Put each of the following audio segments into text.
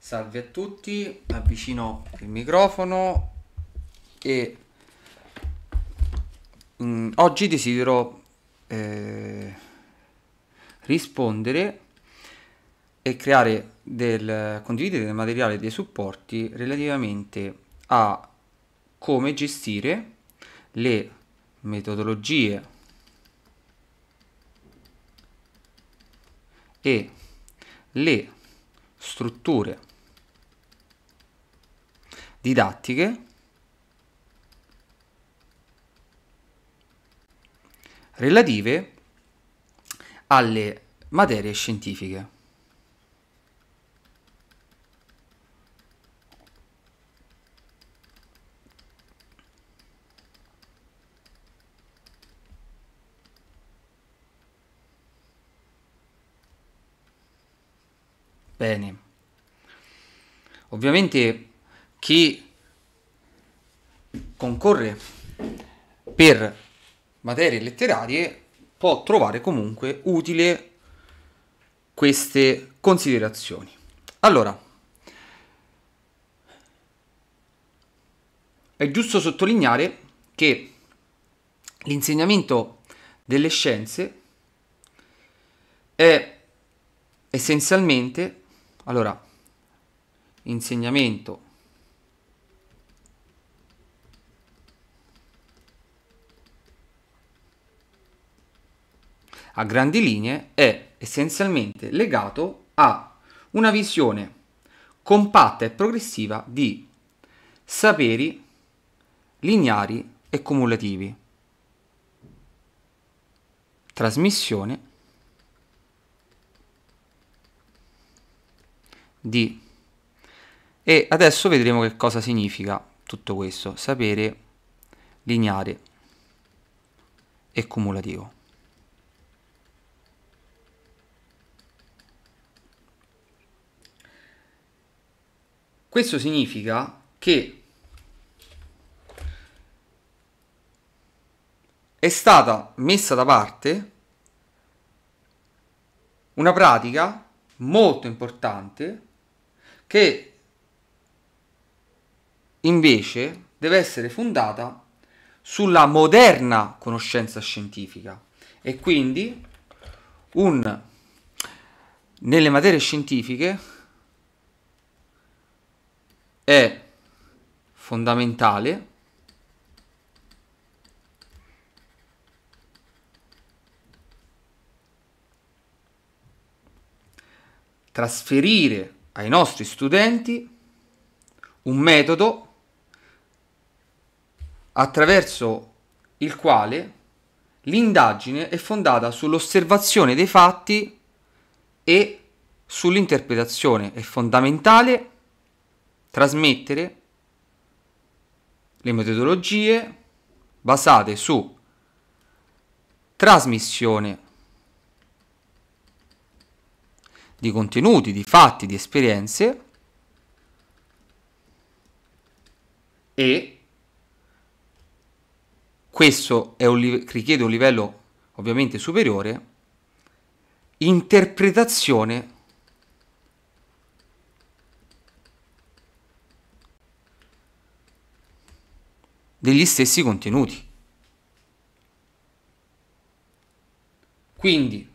Salve a tutti, avvicino il microfono e mh, mm, oggi desidero eh, rispondere e creare del condividere del materiale dei supporti relativamente a come gestire le metodologie e le strutture didattiche, relative alle materie scientifiche. Bene. Ovviamente chi concorre per materie letterarie può trovare comunque utile queste considerazioni. Allora, è giusto sottolineare che l'insegnamento delle scienze è essenzialmente, allora, insegnamento a grandi linee è essenzialmente legato a una visione compatta e progressiva di saperi lineari e cumulativi, trasmissione di... E adesso vedremo che cosa significa tutto questo, sapere lineare e cumulativo. Questo significa che è stata messa da parte una pratica molto importante che invece deve essere fondata sulla moderna conoscenza scientifica e quindi un, nelle materie scientifiche è fondamentale trasferire ai nostri studenti un metodo attraverso il quale l'indagine è fondata sull'osservazione dei fatti e sull'interpretazione. È fondamentale trasmettere le metodologie basate su trasmissione di contenuti, di fatti, di esperienze e questo un, richiede un livello ovviamente superiore, interpretazione degli stessi contenuti. Quindi,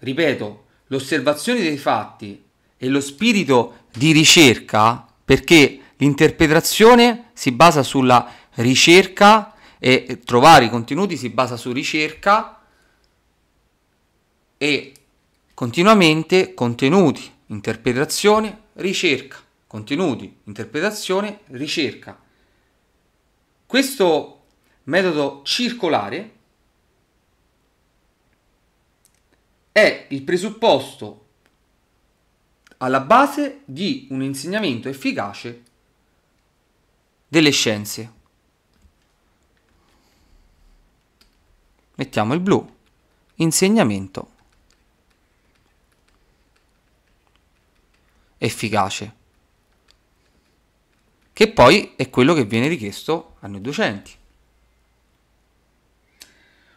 ripeto, l'osservazione dei fatti e lo spirito di ricerca, perché l'interpretazione si basa sulla ricerca e trovare i contenuti si basa su ricerca e continuamente contenuti, interpretazione, ricerca, contenuti, interpretazione, ricerca. Questo metodo circolare è il presupposto alla base di un insegnamento efficace delle scienze. Mettiamo il blu, insegnamento efficace che poi è quello che viene richiesto a noi docenti.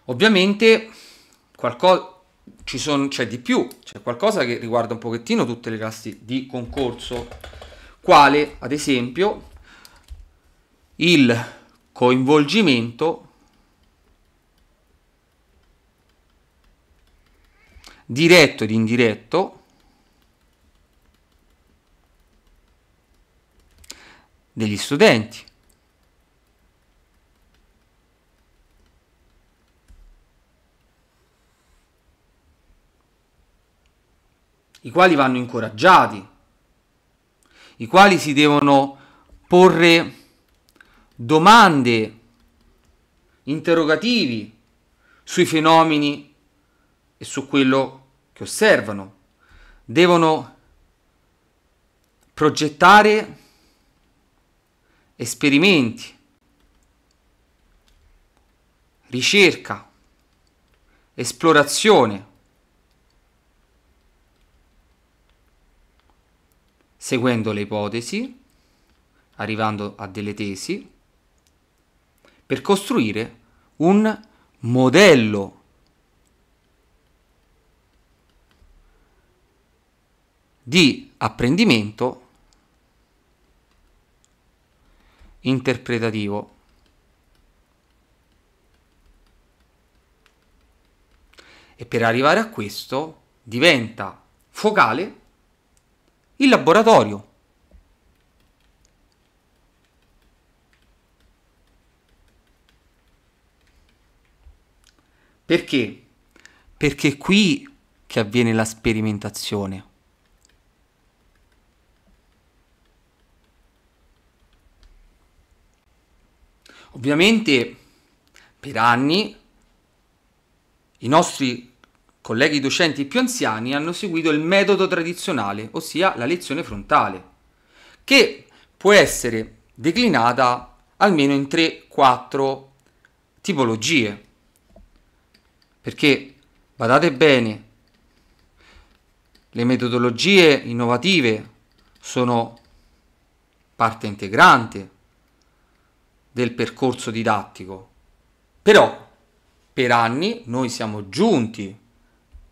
Ovviamente qualcosa ci sono, c'è di più, c'è qualcosa che riguarda un pochettino tutte le classi di concorso, quale ad esempio il coinvolgimento diretto ed indiretto degli studenti. i quali vanno incoraggiati, i quali si devono porre domande, interrogativi sui fenomeni e su quello che osservano, devono progettare esperimenti, ricerca, esplorazione, seguendo le ipotesi, arrivando a delle tesi, per costruire un modello di apprendimento interpretativo. E per arrivare a questo diventa focale il laboratorio. Perché? Perché qui che avviene la sperimentazione. Ovviamente per anni i nostri colleghi docenti più anziani hanno seguito il metodo tradizionale, ossia la lezione frontale, che può essere declinata almeno in 3-4 tipologie. Perché, badate bene, le metodologie innovative sono parte integrante del percorso didattico. Però per anni noi siamo giunti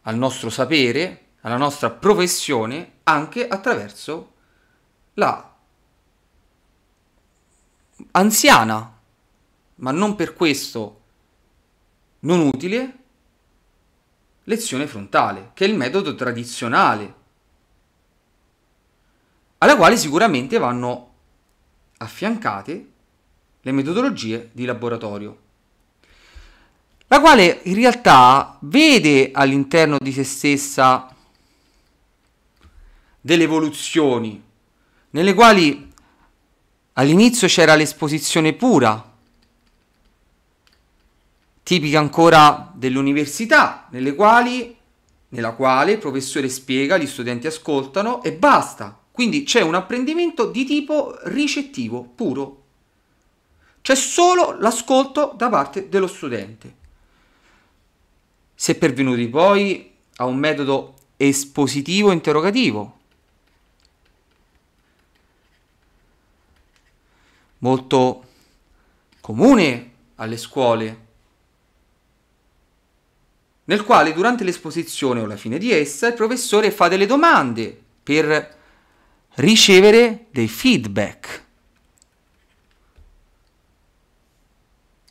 al nostro sapere, alla nostra professione, anche attraverso la anziana, ma non per questo non utile, lezione frontale, che è il metodo tradizionale, alla quale sicuramente vanno affiancate le metodologie di laboratorio, la quale in realtà vede all'interno di se stessa delle evoluzioni, nelle quali all'inizio c'era l'esposizione pura, tipica ancora dell'università, nelle quali, nella quale il professore spiega, gli studenti ascoltano e basta. Quindi c'è un apprendimento di tipo ricettivo, puro, c'è solo l'ascolto da parte dello studente. Se pervenuti poi a un metodo espositivo interrogativo, molto comune alle scuole, nel quale durante l'esposizione o la fine di essa il professore fa delle domande per ricevere dei feedback.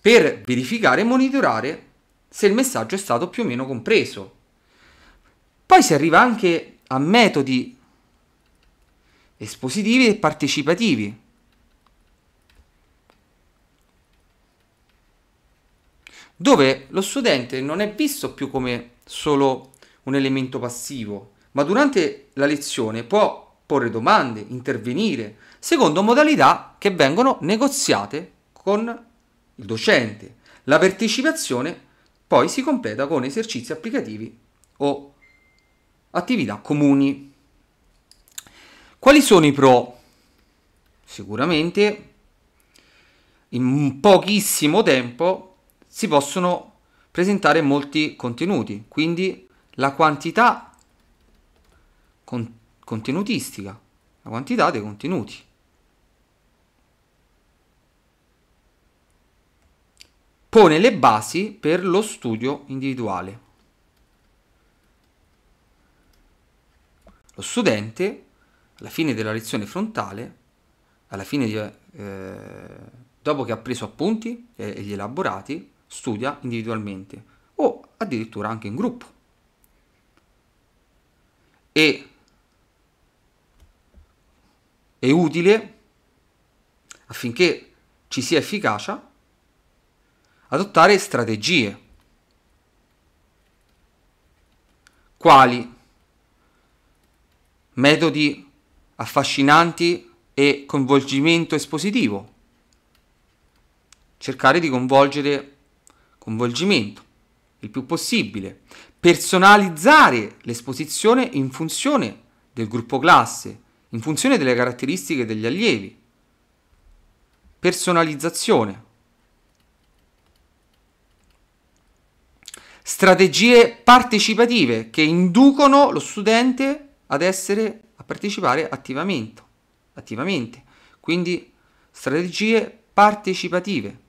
per verificare e monitorare se il messaggio è stato più o meno compreso. Poi si arriva anche a metodi espositivi e partecipativi. dove lo studente non è visto più come solo un elemento passivo, ma durante la lezione può porre domande, intervenire, secondo modalità che vengono negoziate con il docente. La partecipazione poi si completa con esercizi applicativi o attività comuni. Quali sono i pro? Sicuramente in pochissimo tempo si possono presentare molti contenuti, quindi la quantità con- contenutistica, la quantità dei contenuti. pone le basi per lo studio individuale. Lo studente, alla fine della lezione frontale, alla fine di, eh, dopo che ha preso appunti e eh, gli elaborati, studia individualmente o addirittura anche in gruppo. E è utile affinché ci sia efficacia adottare strategie. Quali? Metodi affascinanti e coinvolgimento espositivo. Cercare di coinvolgere coinvolgimento il più possibile. Personalizzare l'esposizione in funzione del gruppo classe, in funzione delle caratteristiche degli allievi. Personalizzazione. strategie partecipative che inducono lo studente ad essere, a partecipare attivamente. attivamente. Quindi strategie partecipative.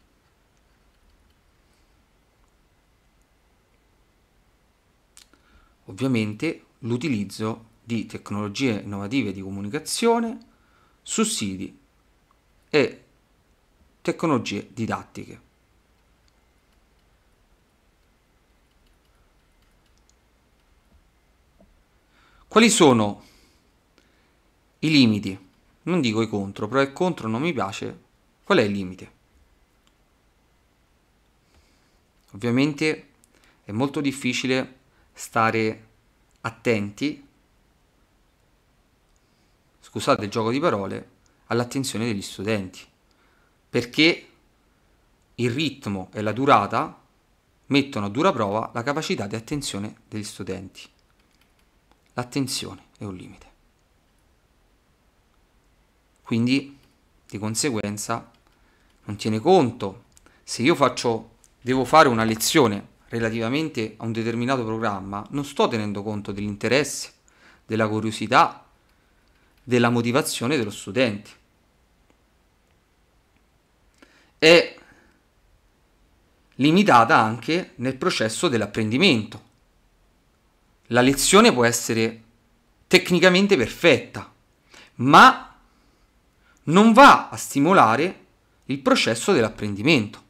Ovviamente l'utilizzo di tecnologie innovative di comunicazione, sussidi e tecnologie didattiche. Quali sono i limiti? Non dico i contro, però il contro non mi piace. Qual è il limite? Ovviamente è molto difficile stare attenti, scusate il gioco di parole, all'attenzione degli studenti, perché il ritmo e la durata mettono a dura prova la capacità di attenzione degli studenti l'attenzione è un limite. Quindi, di conseguenza, non tiene conto se io faccio, devo fare una lezione relativamente a un determinato programma, non sto tenendo conto dell'interesse, della curiosità, della motivazione dello studente. È limitata anche nel processo dell'apprendimento la lezione può essere tecnicamente perfetta, ma non va a stimolare il processo dell'apprendimento.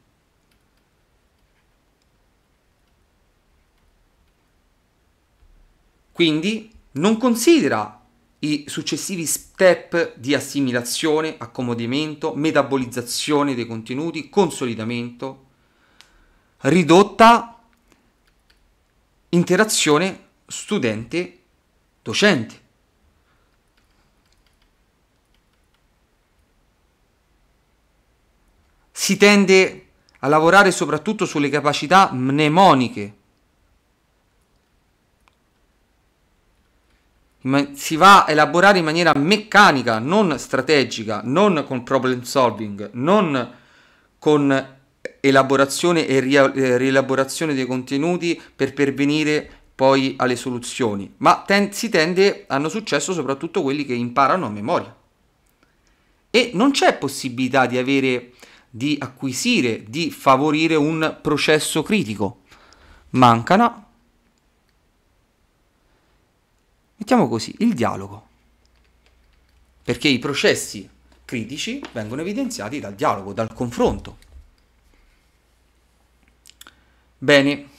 Quindi non considera i successivi step di assimilazione, accomodamento, metabolizzazione dei contenuti, consolidamento, ridotta interazione studente docente. Si tende a lavorare soprattutto sulle capacità mnemoniche. Si va a elaborare in maniera meccanica, non strategica, non con problem solving, non con elaborazione e eh, rielaborazione dei contenuti per pervenire poi alle soluzioni, ma ten- si tende, hanno successo soprattutto quelli che imparano a memoria. E non c'è possibilità di avere, di acquisire, di favorire un processo critico. Mancano. Mettiamo così, il dialogo. Perché i processi critici vengono evidenziati dal dialogo, dal confronto. Bene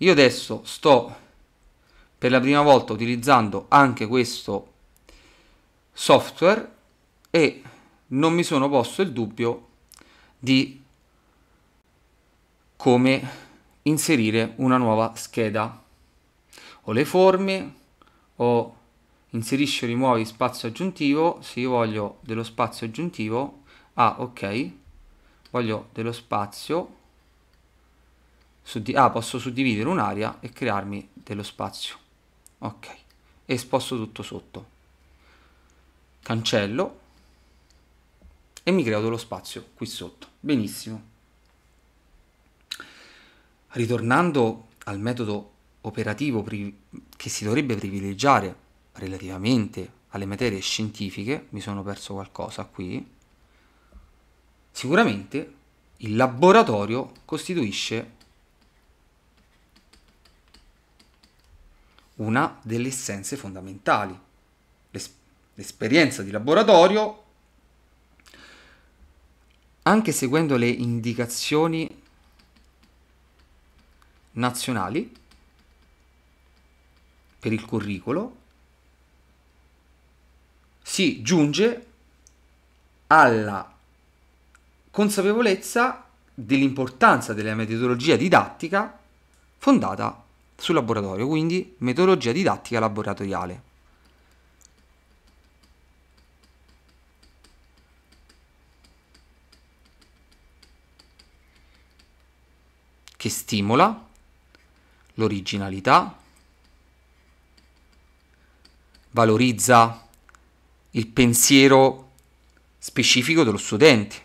io adesso sto per la prima volta utilizzando anche questo software e non mi sono posto il dubbio di come inserire una nuova scheda o le forme o inserisci o rimuovi spazio aggiuntivo se io voglio dello spazio aggiuntivo ah ok voglio dello spazio ah, posso suddividere un'area e crearmi dello spazio. Ok, e sposto tutto sotto. Cancello e mi creo dello spazio qui sotto. Benissimo. Ritornando al metodo operativo che si dovrebbe privilegiare relativamente alle materie scientifiche, mi sono perso qualcosa qui, sicuramente il laboratorio costituisce una delle essenze fondamentali. L'es- l'esperienza di laboratorio, anche seguendo le indicazioni nazionali per il curriculum, si giunge alla consapevolezza dell'importanza della metodologia didattica fondata sul laboratorio, quindi metodologia didattica laboratoriale. che stimola l'originalità, valorizza il pensiero specifico dello studente,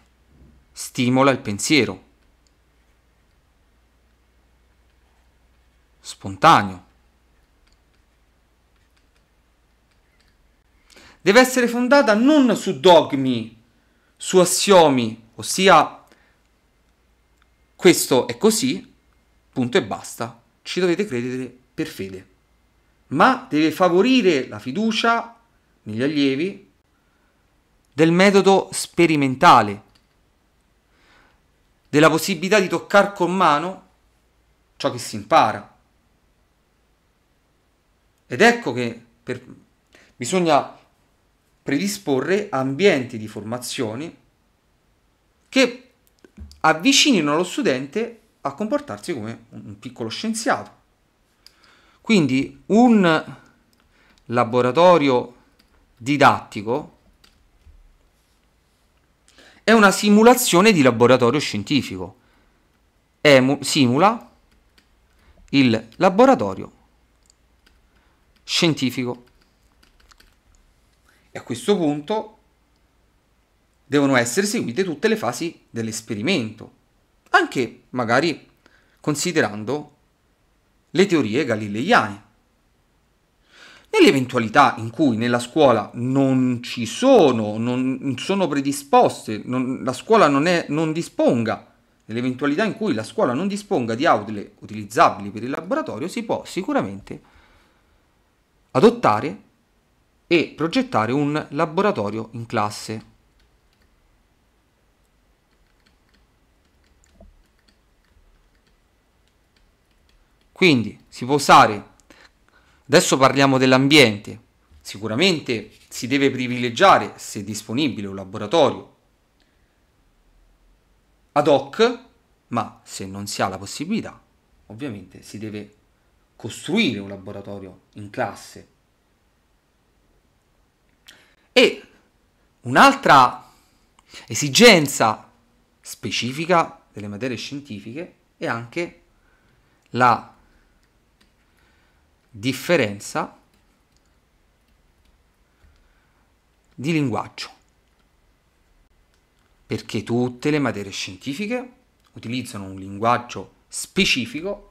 stimola il pensiero. spontaneo. Deve essere fondata non su dogmi, su assiomi, ossia questo è così, punto e basta, ci dovete credere per fede, ma deve favorire la fiducia negli allievi del metodo sperimentale, della possibilità di toccare con mano ciò che si impara. Ed ecco che per, bisogna predisporre ambienti di formazione che avvicinino lo studente a comportarsi come un piccolo scienziato. Quindi un laboratorio didattico è una simulazione di laboratorio scientifico. Emu- simula il laboratorio scientifico. E a questo punto devono essere seguite tutte le fasi dell'esperimento, anche magari considerando le teorie galileiane. Nell'eventualità in cui nella scuola non ci sono, non sono predisposte, non, la scuola non, è, non disponga, nell'eventualità in cui la scuola non disponga di aule utilizzabili per il laboratorio, si può sicuramente adottare e progettare un laboratorio in classe. Quindi si può usare, adesso parliamo dell'ambiente, sicuramente si deve privilegiare, se disponibile, un laboratorio ad hoc, ma se non si ha la possibilità, ovviamente si deve costruire un laboratorio in classe. E un'altra esigenza specifica delle materie scientifiche è anche la differenza di linguaggio, perché tutte le materie scientifiche utilizzano un linguaggio specifico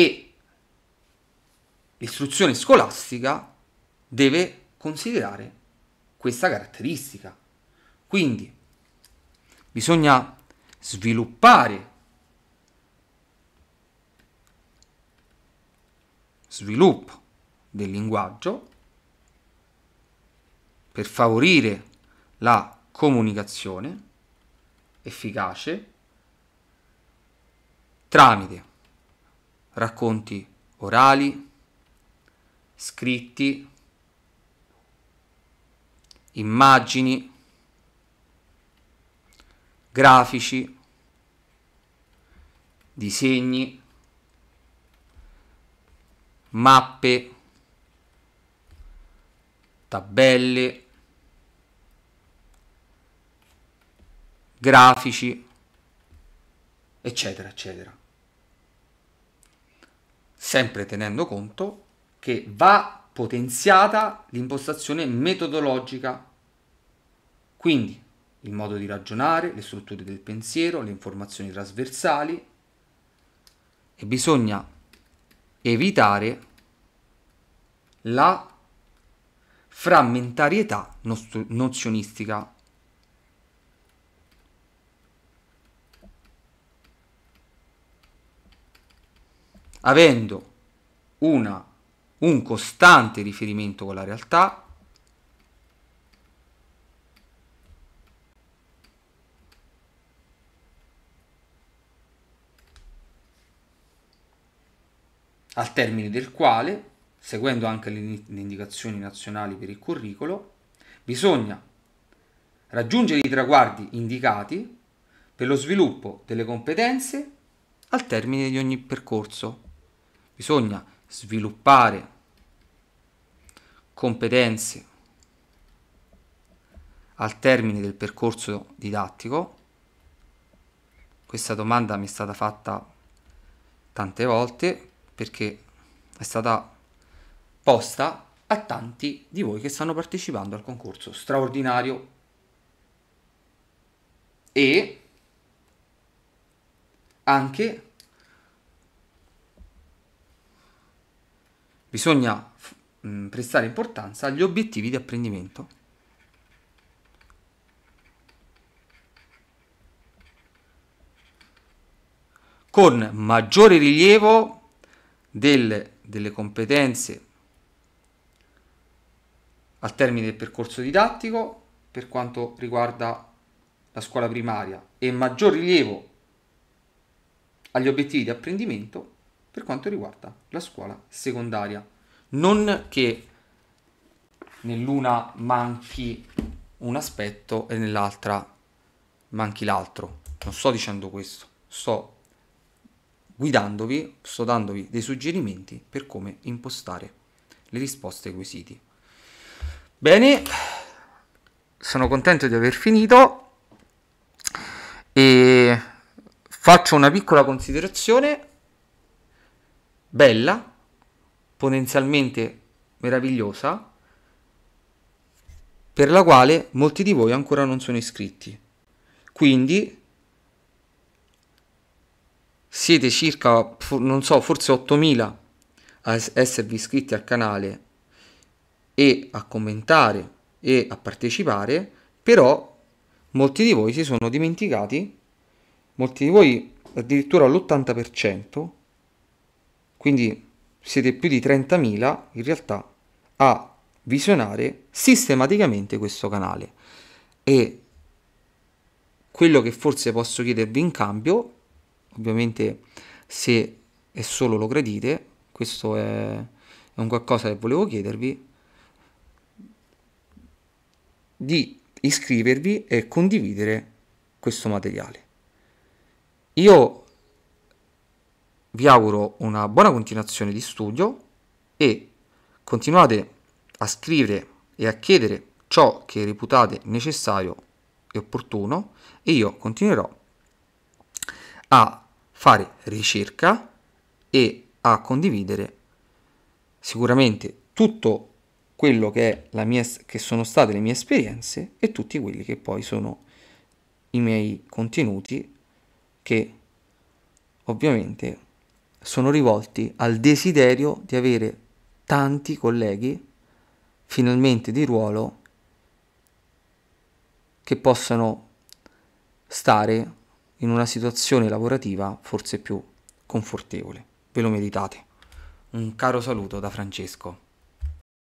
e l'istruzione scolastica deve considerare questa caratteristica. Quindi bisogna sviluppare sviluppo del linguaggio per favorire la comunicazione efficace tramite racconti orali, scritti, immagini, grafici, disegni, mappe, tabelle, grafici, eccetera, eccetera sempre tenendo conto che va potenziata l'impostazione metodologica, quindi il modo di ragionare, le strutture del pensiero, le informazioni trasversali e bisogna evitare la frammentarietà nozionistica avendo una, un costante riferimento con la realtà, al termine del quale, seguendo anche le indicazioni nazionali per il curriculum, bisogna raggiungere i traguardi indicati per lo sviluppo delle competenze al termine di ogni percorso bisogna sviluppare competenze al termine del percorso didattico? Questa domanda mi è stata fatta tante volte perché è stata posta a tanti di voi che stanno partecipando al concorso straordinario e anche Bisogna mh, mm, prestare importanza agli obiettivi di apprendimento. Con maggiore rilievo del, delle competenze al termine del percorso didattico per quanto riguarda la scuola primaria e maggior rilievo agli obiettivi di apprendimento per quanto riguarda la scuola secondaria. Non che nell'una manchi un aspetto e nell'altra manchi l'altro. Non sto dicendo questo, sto guidandovi, sto dandovi dei suggerimenti per come impostare le risposte ai quesiti. Bene, sono contento di aver finito e faccio una piccola considerazione bella, potenzialmente meravigliosa, per la quale molti di voi ancora non sono iscritti. Quindi siete circa, non so, forse 8.000 a esservi iscritti al canale e a commentare e a partecipare, però molti di voi si sono dimenticati, molti di voi addirittura l'80%, quindi siete più di 30.000 in realtà a visionare sistematicamente questo canale e quello che forse posso chiedervi in cambio ovviamente se è solo lo gradite questo è, è un qualcosa che volevo chiedervi di iscrivervi e condividere questo materiale io vi auguro una buona continuazione di studio e continuate a scrivere e a chiedere ciò che reputate necessario e opportuno e io continuerò a fare ricerca e a condividere sicuramente tutto quello che, è la mia, che sono state le mie esperienze e tutti quelli che poi sono i miei contenuti che ovviamente sono rivolti al desiderio di avere tanti colleghi finalmente di ruolo che possano stare in una situazione lavorativa forse più confortevole. Ve lo meditate. Un caro saluto da Francesco.